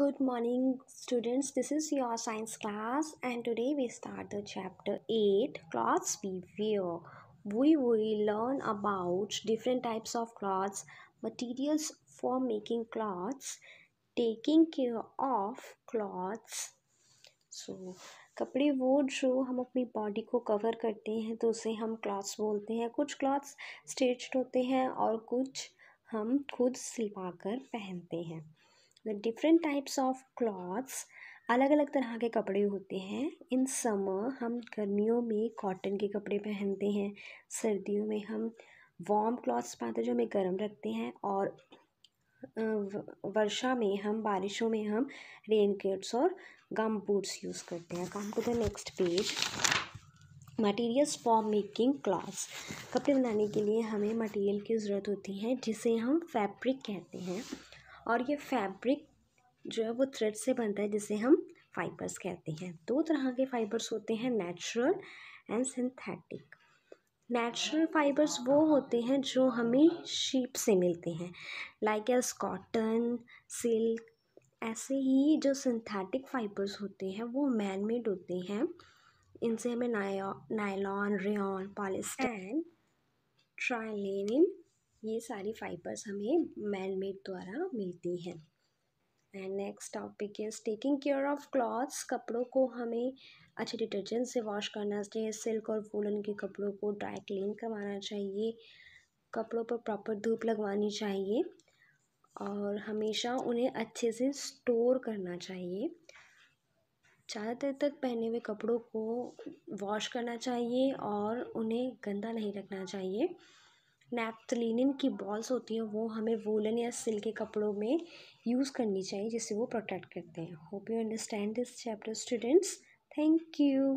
Good morning students this is your science class and today we start the chapter 8 clothes we wear we will learn about different types of clothes materials for making clothes taking care of clothes so कपड़े वो जो हम अपनी body को cover करते हैं तो उसे हम क्लॉथ्स बोलते हैं कुछ क्लॉथ्स स्टेच्ड होते हैं और कुछ हम खुद सिलवा कर पहनते हैं the different types of clothes अलग अलग तरह के कपड़े होते हैं इन समर हम गर्मियों में कॉटन के कपड़े पहनते हैं सर्दियों में हम वॉम क्लॉथ्स पहनते हैं जो हमें गर्म रखते हैं और वर्षा में हम बारिशों में हम रेन कोट्स और गम बूट्स यूज़ करते हैं come to the next page materials for making clothes कपड़े बनाने के लिए हमें मटेरियल की ज़रूरत होती है जिसे हम फैब्रिक कहते हैं और ये फैब्रिक जो है वो थ्रेड से बनता है जिसे हम फाइबर्स कहते हैं दो तरह के फाइबर्स होते हैं natural and synthetic natural fibres वो होते हैं जो हमें शीप से मिलते हैं लाइक एस कॉटन सिल्क ऐसे ही जो सिंथेटिक फाइबर्स होते हैं वो मैन मेड होते हैं इनसे हमें nylon rayon polyester and terylene ये सारी फाइबर्स हमें मैन मेड द्वारा मिलती हैं and next topic is taking care of clothes कपड़ों को हमें अच्छे डिटर्जेंट से वॉश करना चाहिए सिल्क और वूलन के कपड़ों को ड्राई क्लीन करवाना चाहिए कपड़ों पर प्रॉपर धूप लगवानी चाहिए और हमेशा उन्हें अच्छे से स्टोर करना चाहिए ज़्यादा देर तक पहने हुए कपड़ों को वॉश करना चाहिए और उन्हें गंदा नहीं रखना चाहिए नैप्थलीन की बॉल्स होती हैं वो हमें वोलन या सिल्क के कपड़ों में यूज़ करनी चाहिए जिससे वो प्रोटेक्ट करते हैं hope you understand this chapter students thank you